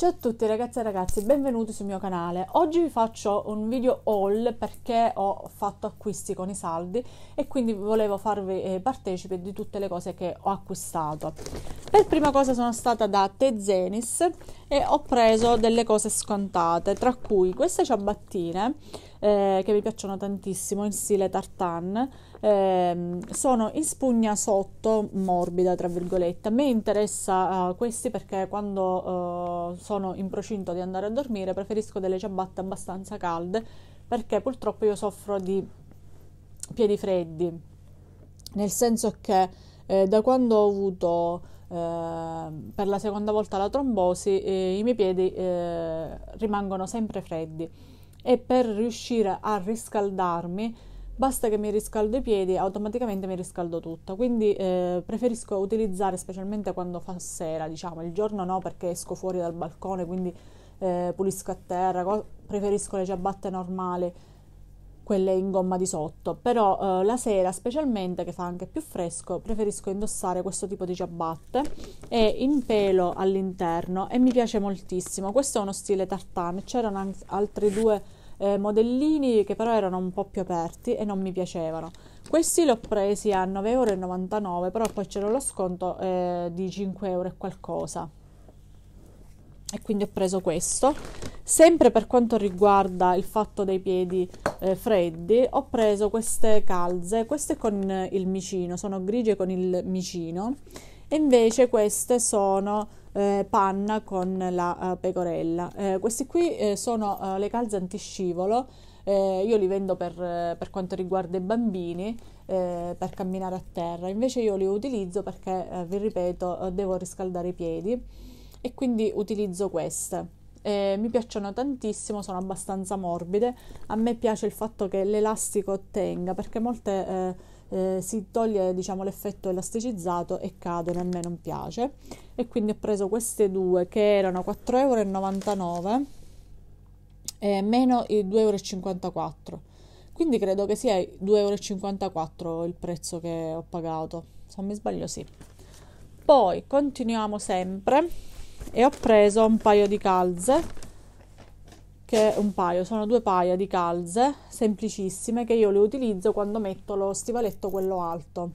Ciao a tutti ragazze e ragazzi, benvenuti sul mio canale. Oggi vi faccio un video haul perché ho fatto acquisti con i saldi e quindi volevo farvi eh, partecipe di tutte le cose che ho acquistato. Per prima cosa sono stata da Tezenis e ho preso delle cose scontate, tra cui queste ciabattine eh, che mi piacciono tantissimo in stile tartan, eh, sono in spugna sotto, morbida tra virgolette. A me interessa uh, questi perché quando uh, sono in procinto di andare a dormire preferisco delle ciabatte abbastanza calde perché purtroppo io soffro di piedi freddi, nel senso che eh, da quando ho avuto Ehm, per la seconda volta la trombosi e i miei piedi eh, rimangono sempre freddi e per riuscire a riscaldarmi basta che mi riscaldo i piedi automaticamente mi riscaldo tutto quindi eh, preferisco utilizzare specialmente quando fa sera diciamo il giorno no perché esco fuori dal balcone quindi eh, pulisco a terra preferisco le ciabatte normali quelle in gomma di sotto, però eh, la sera specialmente che fa anche più fresco preferisco indossare questo tipo di ciabatte e in pelo all'interno e mi piace moltissimo, questo è uno stile tartane, c'erano anche altri due eh, modellini che però erano un po' più aperti e non mi piacevano. Questi li ho presi a 9,99 euro, però poi c'era lo sconto eh, di 5 euro e qualcosa e quindi ho preso questo sempre per quanto riguarda il fatto dei piedi eh, freddi ho preso queste calze queste con il micino sono grigie con il micino e invece queste sono eh, panna con la uh, pecorella eh, questi qui eh, sono uh, le calze antiscivolo io li vendo per, per, quanto riguarda i bambini per camminare a terra invece io li utilizzo perché vi ripeto devo riscaldare i piedi e quindi utilizzo queste. Eh, mi piacciono tantissimo, sono abbastanza morbide. A me piace il fatto che l'elastico tenga perché molte eh, eh, si toglie diciamo, l'effetto elasticizzato e cadono. A me non piace. E quindi ho preso queste due che erano 4,99 euro meno i 2,54 euro. Quindi credo che sia 2,54 euro il prezzo che ho pagato. Se non mi sbaglio, sì. Poi continuiamo sempre e ho preso un paio di calze che un paio, sono due paia di calze semplicissime che io le utilizzo quando metto lo stivaletto quello alto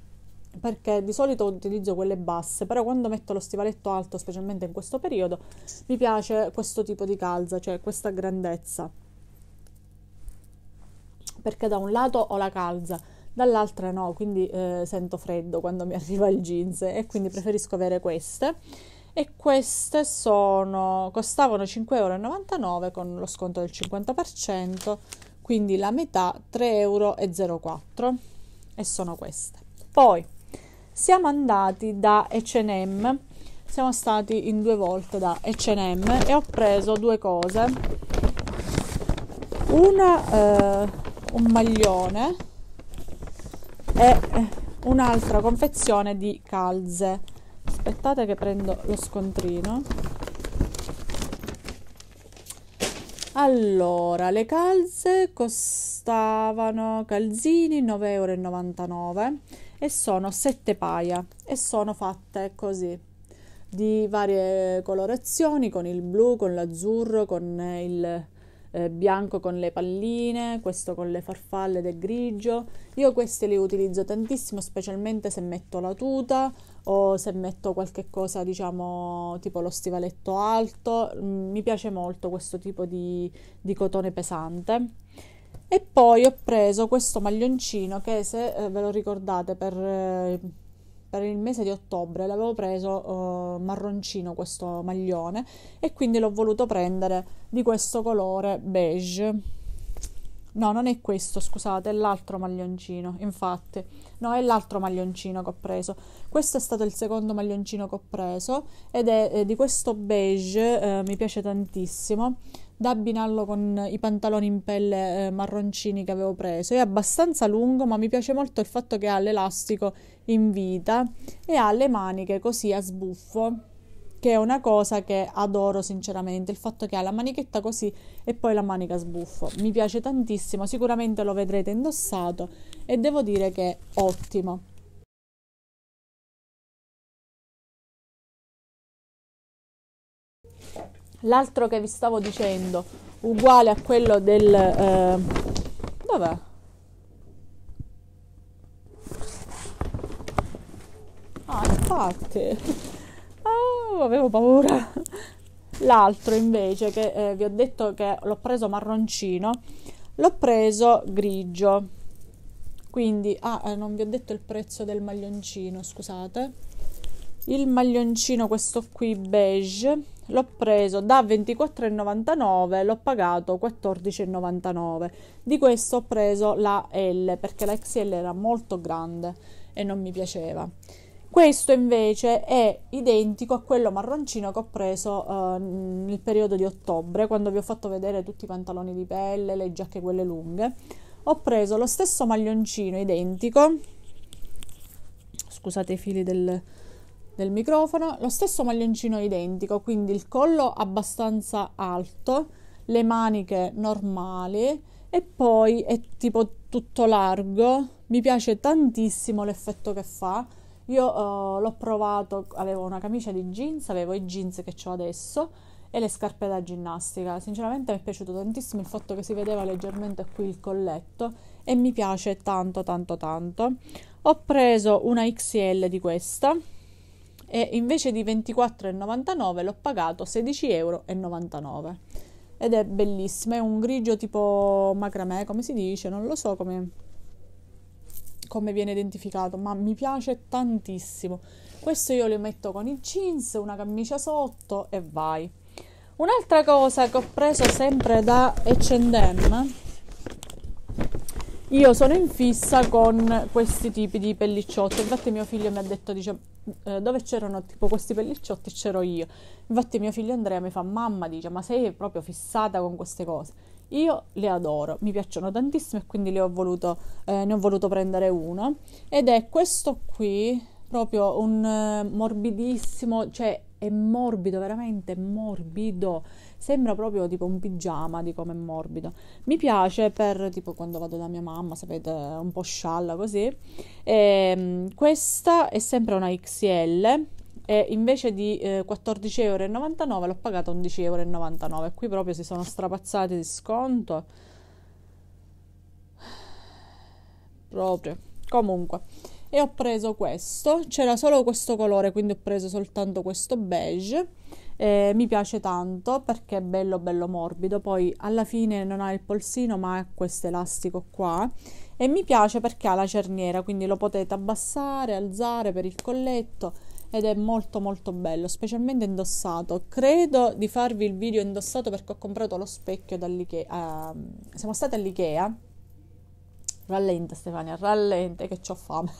perché di solito utilizzo quelle basse però quando metto lo stivaletto alto specialmente in questo periodo mi piace questo tipo di calza cioè questa grandezza perché da un lato ho la calza dall'altra no quindi eh, sento freddo quando mi arriva il jeans e quindi preferisco avere queste e queste sono, costavano 5,99 euro con lo sconto del 50%, quindi la metà 3,04 euro e sono queste. Poi siamo andati da H&M, siamo stati in due volte da H&M e ho preso due cose. Una, eh, un maglione e eh, un'altra confezione di calze aspettate che prendo lo scontrino allora le calze costavano calzini 9,99 euro e sono 7 paia e sono fatte così di varie colorazioni con il blu con l'azzurro con il eh, bianco con le palline, questo con le farfalle del grigio. Io queste le utilizzo tantissimo, specialmente se metto la tuta o se metto qualche cosa, diciamo, tipo lo stivaletto alto. Mm, mi piace molto questo tipo di, di cotone pesante. E poi ho preso questo maglioncino che se eh, ve lo ricordate per, eh, per, il mese di ottobre l'avevo preso eh, marroncino questo maglione e quindi l'ho voluto prendere di questo colore beige No, non è questo, scusate, è l'altro maglioncino, infatti. No, è l'altro maglioncino che ho preso. Questo è stato il secondo maglioncino che ho preso ed è, è eh, di questo beige, eh, mi piace tantissimo, da abbinarlo con i pantaloni in pelle eh, marroncini che avevo preso. È abbastanza lungo, ma mi piace molto il fatto che ha l'elastico in vita e ha le maniche così a sbuffo che è una cosa che adoro sinceramente, il fatto che ha la manichetta così e poi la manica sbuffo. Mi piace tantissimo, sicuramente lo vedrete indossato e devo dire che è ottimo. L'altro che vi stavo dicendo, uguale a quello del... Eh, dov'è? Ah, infatti uh, avevo paura. L'altro invece, che eh, vi ho detto che l'ho preso marroncino, l'ho preso grigio. Quindi, ah, eh, non vi ho detto il prezzo del maglioncino, scusate. Il maglioncino, questo qui beige, l'ho preso da 24,99, l'ho pagato 14,99. Di questo ho preso la L perché la XL era molto grande e non mi piaceva. Questo invece è identico a quello marroncino che ho preso uh, nel periodo di ottobre, quando vi ho fatto vedere tutti i pantaloni di pelle, le giacche quelle lunghe. Ho preso lo stesso maglioncino identico, scusate i fili del, del microfono, lo stesso maglioncino identico, quindi il collo abbastanza alto, le maniche normali e poi è tipo tutto largo. Mi piace tantissimo l'effetto che fa io uh, l'ho provato, avevo una camicia di jeans, avevo i jeans che ho adesso e le scarpe da ginnastica. Sinceramente mi è piaciuto tantissimo il fatto che si vedeva leggermente qui il colletto e mi piace tanto tanto tanto. Ho preso una XL di questa e invece di 24,99 l'ho pagato 16,99 euro ed è bellissima, è un grigio tipo macramè, come si dice, non lo so come come viene identificato, ma mi piace tantissimo. Questo io lo metto con il jeans, una camicia sotto e vai. Un'altra cosa che ho preso sempre da H&M io sono in fissa con questi tipi di pellicciotti. Infatti, mio figlio mi ha detto: dice, eh, dove c'erano tipo questi pellicciotti c'ero io. Infatti, mio figlio Andrea mi fa: Mamma dice: Ma sei proprio fissata con queste cose? Io le adoro, mi piacciono tantissimo e quindi ho voluto, eh, ne ho voluto prendere uno. Ed è questo qui, proprio un eh, morbidissimo, cioè è morbido, veramente morbido. Sembra proprio tipo un pigiama di come è morbido. Mi piace per tipo quando vado da mia mamma, sapete, un po' scialla così. E, ehm, questa è sempre una XL e invece di eh, euro l'ho pagata 11,99€. Qui proprio si sono strapazzati di sconto. Proprio. Comunque. E ho preso questo. C'era solo questo colore, quindi ho preso soltanto questo beige. Eh, mi piace tanto perché è bello bello morbido poi alla fine non ha il polsino ma ha questo elastico qua e mi piace perché ha la cerniera quindi lo potete abbassare alzare per il colletto ed è molto molto bello, specialmente indossato. Credo di farvi il video indossato perché ho comprato lo specchio dall'Ikea. Uh, ehm, siamo stati all'Ikea. Rallenta Stefania, rallenta che ho fame.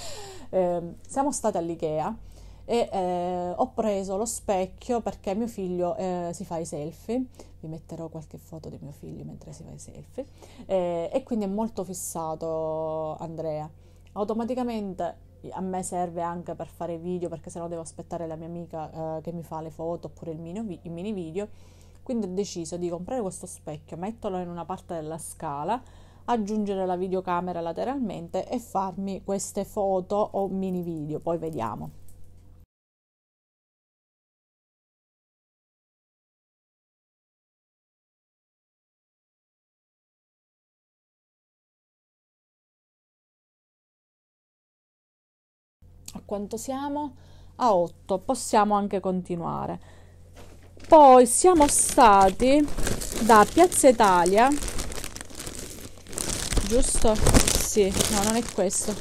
eh, siamo stati all'Ikea e eh, ho preso lo specchio perché mio figlio eh, si fa i selfie, vi metterò qualche foto di mio figlio mentre si fa i selfie eh, e quindi è molto fissato Andrea. Automaticamente a me serve anche per fare video perché sennò devo aspettare la mia amica eh, che mi fa le foto oppure il mini, il mini video. Quindi ho deciso di comprare questo specchio, metterlo in una parte della scala, aggiungere la videocamera lateralmente e farmi queste foto o mini video, poi vediamo. A quanto siamo? A 8. Possiamo anche continuare. Poi siamo stati da Piazza Italia, giusto? Sì, no, non è questo.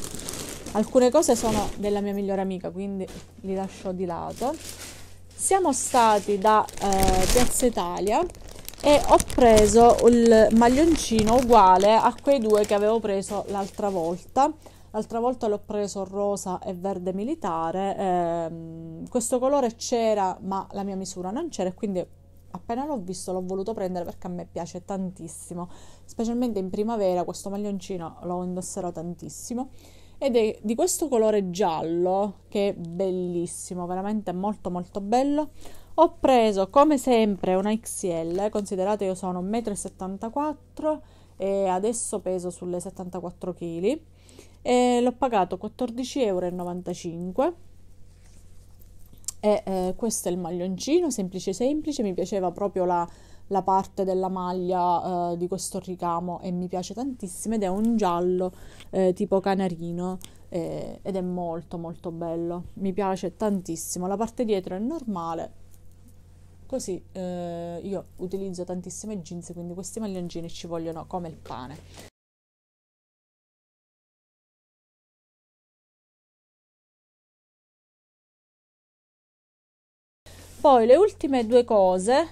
Alcune cose sono della mia migliore amica, quindi li lascio di lato. Siamo stati da eh, Piazza Italia e ho preso il maglioncino uguale a quei due che avevo preso l'altra volta L'altra volta l'ho preso rosa e verde militare. Ehm, questo colore c'era, ma la mia misura non c'era, quindi appena l'ho visto l'ho voluto prendere perché a me piace tantissimo. Specialmente in primavera questo maglioncino lo indosserò tantissimo. Ed è di questo colore giallo, che è bellissimo, veramente molto molto bello. Ho preso come sempre una XL, considerate io sono 1,74 m e adesso peso sulle 74 kg e l'ho pagato 14,95 euro e eh, questo è il maglioncino semplice semplice mi piaceva proprio la, la parte della maglia eh, di questo ricamo e mi piace tantissimo ed è un giallo eh, tipo canarino eh, ed è molto molto bello mi piace tantissimo la parte dietro è normale così eh, io utilizzo tantissime jeans quindi questi maglioncini ci vogliono come il pane poi le ultime due cose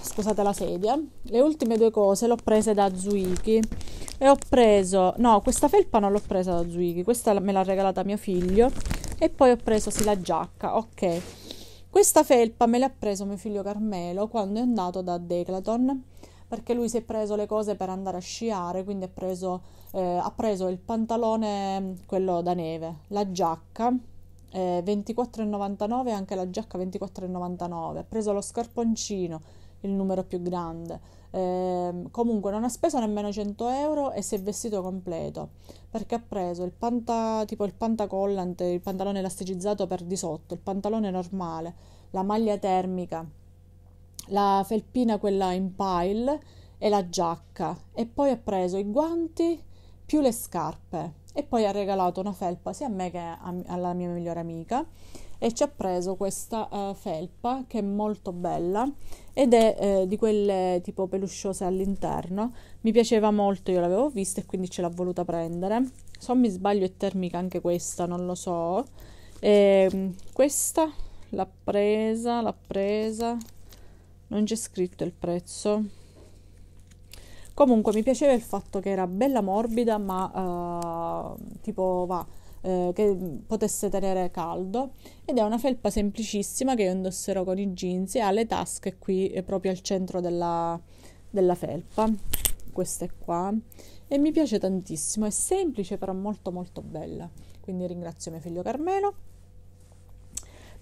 scusate la sedia le ultime due cose le ho prese da Zuiki e ho preso no questa felpa non l'ho presa da Zuiki questa me l'ha regalata mio figlio e poi ho preso sì la giacca ok questa felpa me l'ha preso mio figlio Carmelo quando è andato da Declaton perché lui si è preso le cose per andare a sciare, quindi preso, eh, ha preso il pantalone, quello da neve, la giacca, eh, 24,99 anche la giacca 24,99 ha preso lo scarponcino il numero più grande eh, comunque non ha speso nemmeno 100 euro e si è vestito completo perché ha preso il panta tipo il pantacollant il pantalone elasticizzato per di sotto il pantalone normale la maglia termica la felpina quella in pile e la giacca e poi ha preso i guanti più le scarpe e poi ha regalato una felpa sia a me che a, alla mia migliore amica e ci ha preso questa uh, felpa che è molto bella ed è eh, di quelle tipo pelusciose all'interno mi piaceva molto io l'avevo vista e quindi ce l'ha voluta prendere se non mi sbaglio è termica anche questa non lo so e, ehm, questa l'ha presa l'ha presa non c'è scritto il prezzo Comunque mi piaceva il fatto che era bella morbida, ma uh, tipo va, uh, che potesse tenere caldo. Ed è una felpa semplicissima che io indosserò con i jeans e ha le tasche qui eh, proprio al centro della, della felpa. Queste qua. E mi piace tantissimo, è semplice però molto molto bella. Quindi ringrazio mio figlio Carmelo.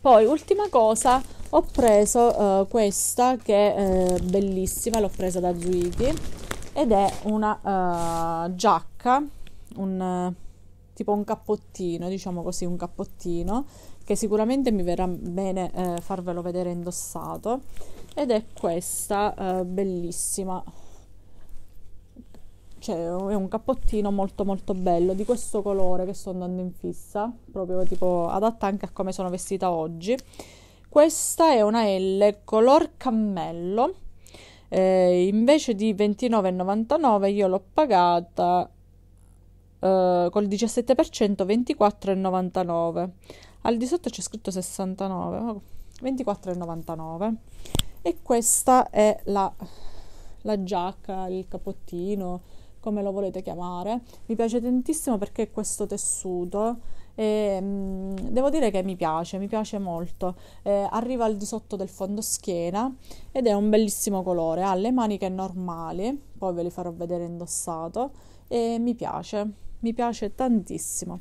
Poi, ultima cosa, ho preso uh, questa che è eh, bellissima, l'ho presa da Zuigi ed è una uh, giacca, un, uh, tipo un cappottino, diciamo così, un cappottino che sicuramente mi verrà bene uh, farvelo vedere indossato ed è questa bellissima. Cioè, è un cappottino molto molto bello di questo colore che sto andando in fissa, proprio tipo adatta anche a come sono vestita oggi. Questa è una L color cammello eh, invece di 29,99 io l'ho pagata eh, col 17% 24,99. Al di sotto c'è scritto 69, 24,99. E questa è la, la giacca, il capottino, come lo volete chiamare. Mi piace tantissimo perché questo tessuto e, ehm, mh, devo dire che mi piace, mi piace molto. Eh, arriva al di sotto del fondo schiena ed è un bellissimo colore. Ha le maniche normali, poi ve li farò vedere indossato e mi piace, mi piace tantissimo.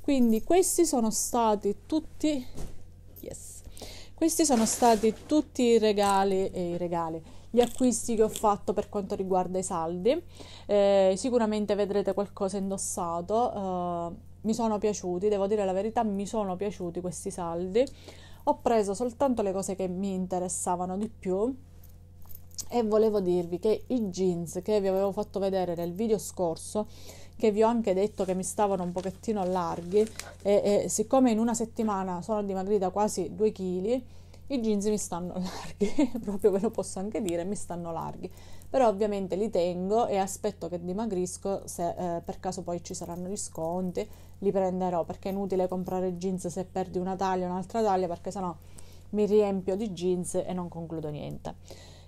Quindi questi sono stati tutti yes. Questi sono stati tutti i regali e i regali gli acquisti che ho fatto per quanto riguarda i saldi. Eh, sicuramente vedrete qualcosa indossato. Eh, mi sono piaciuti, devo dire la verità, mi sono piaciuti questi saldi. Ho preso soltanto le cose che mi interessavano di più e volevo dirvi che i jeans che vi avevo fatto vedere nel video scorso che vi ho anche detto che mi stavano un pochettino larghi e, e siccome in una settimana sono dimagrita quasi 2 kg i jeans mi stanno larghi, proprio ve lo posso anche dire, mi stanno larghi. Però ovviamente li tengo e aspetto che dimagrisco, se eh, per caso poi ci saranno gli sconti, li prenderò, perché è inutile comprare jeans se perdi una taglia o un'altra taglia, perché sennò mi riempio di jeans e non concludo niente.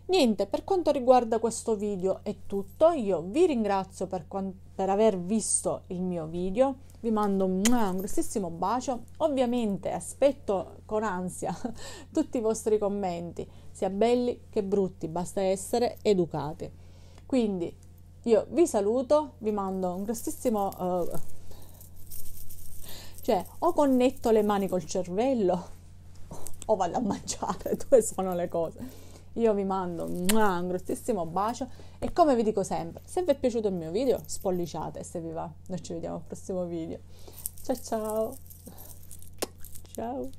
Niente, per quanto riguarda questo video è tutto, io vi ringrazio per, quant- per aver visto il mio video, vi mando un, grossissimo bacio. Ovviamente aspetto con ansia tutti i vostri commenti, sia belli che brutti, basta essere educati. Quindi io vi saluto, vi mando un grossissimo... Uh, eh, cioè, o connetto le mani col cervello o vado a mangiare, due sono le cose. Io vi mando un grossissimo bacio e come vi dico sempre, se vi è piaciuto il mio video spolliciate se vi va. Noi ci vediamo al prossimo video. Ciao ciao! Ciao!